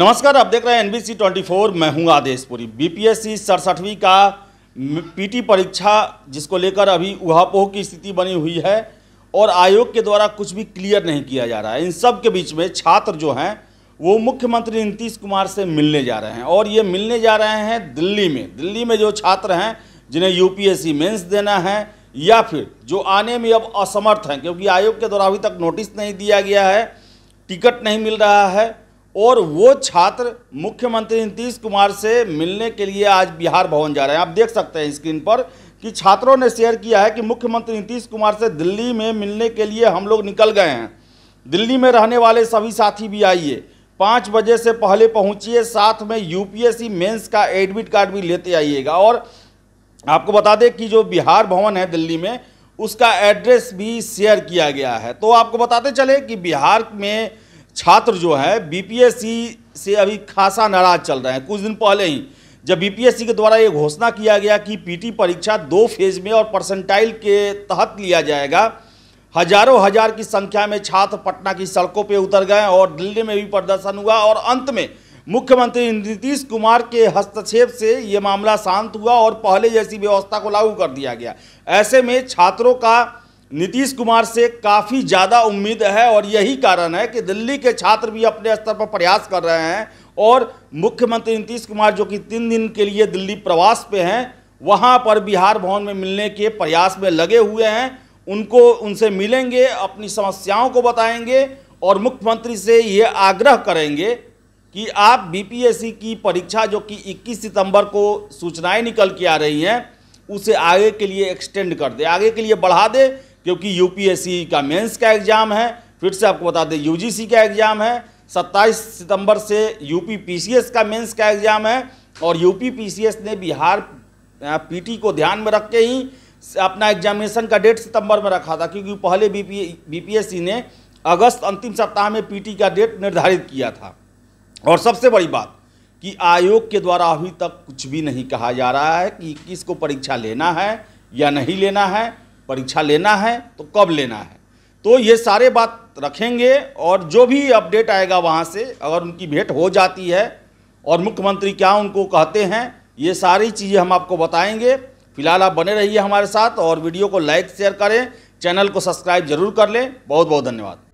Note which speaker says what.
Speaker 1: नमस्कार आप देख रहे हैं एनबीसी 24 मैं हूं पुरी बीपीएससी सड़सठवीं का पीटी परीक्षा जिसको लेकर अभी उहापोह की स्थिति बनी हुई है और आयोग के द्वारा कुछ भी क्लियर नहीं किया जा रहा है इन सब के बीच में छात्र जो हैं वो मुख्यमंत्री नीतीश कुमार से मिलने जा रहे हैं और ये मिलने जा रहे हैं दिल्ली में दिल्ली में जो छात्र हैं जिन्हें यू पी देना है या फिर जो आने में अब असमर्थ हैं क्योंकि आयोग के द्वारा अभी तक नोटिस नहीं दिया गया है टिकट नहीं मिल रहा है और वो छात्र मुख्यमंत्री नीतीश कुमार से मिलने के लिए आज बिहार भवन जा रहे हैं आप देख सकते हैं स्क्रीन पर कि छात्रों ने शेयर किया है कि मुख्यमंत्री नीतीश कुमार से दिल्ली में मिलने के लिए हम लोग निकल गए हैं दिल्ली में रहने वाले सभी साथी भी आइए पाँच बजे से पहले पहुंचिए साथ में यूपीएससी मेंस का एडमिट कार्ड भी लेते आइएगा और आपको बता दें कि जो बिहार भवन है दिल्ली में उसका एड्रेस भी शेयर किया गया है तो आपको बताते चले कि बिहार में छात्र जो है बीपीएससी से अभी खासा नाराज चल रहे हैं कुछ दिन पहले ही जब बीपीएससी के द्वारा ये घोषणा किया गया कि पीटी परीक्षा दो फेज में और परसेंटाइल के तहत लिया जाएगा हजारों हजार की संख्या में छात्र पटना की सड़कों पर उतर गए और दिल्ली में भी प्रदर्शन हुआ और अंत में मुख्यमंत्री नीतीश कुमार के हस्तक्षेप से ये मामला शांत हुआ और पहले जैसी व्यवस्था को लागू कर दिया गया ऐसे में छात्रों का नीतीश कुमार से काफ़ी ज़्यादा उम्मीद है और यही कारण है कि दिल्ली के छात्र भी अपने स्तर पर प्रयास कर रहे हैं और मुख्यमंत्री नीतीश कुमार जो कि तीन दिन के लिए दिल्ली प्रवास पे हैं वहाँ पर बिहार भवन में मिलने के प्रयास में लगे हुए हैं उनको उनसे मिलेंगे अपनी समस्याओं को बताएंगे और मुख्यमंत्री से ये आग्रह करेंगे कि आप बीपीएससी की परीक्षा जो कि 21 सितंबर को सूचनाएं निकल के आ रही हैं उसे आगे के लिए एक्सटेंड कर दे आगे के लिए बढ़ा दे क्योंकि यूपीएससी का मेंस का एग्ज़ाम है फिर से आपको बता दें यूजीसी का एग्ज़ाम है 27 सितंबर से यूपी पीसीएस का मेंस का एग्ज़ाम है और यूपी पीसीएस ने बिहार पीटी को ध्यान में रख के ही अपना एग्जामिनेशन का डेट सितंबर में रखा था क्योंकि पहले बीपी बीपीएससी ने अगस्त अंतिम सप्ताह में पीटी का डेट निर्धारित किया था और सबसे बड़ी बात कि आयोग के द्वारा अभी तक कुछ भी नहीं कहा जा रहा है कि किसको परीक्षा लेना है या नहीं लेना है परीक्षा लेना है तो कब लेना है तो ये सारे बात रखेंगे और जो भी अपडेट आएगा वहाँ से अगर उनकी भेंट हो जाती है और मुख्यमंत्री क्या उनको कहते हैं ये सारी चीज़ें हम आपको बताएंगे फिलहाल आप बने रहिए हमारे साथ और वीडियो को लाइक शेयर करें चैनल को सब्सक्राइब जरूर कर लें बहुत बहुत धन्यवाद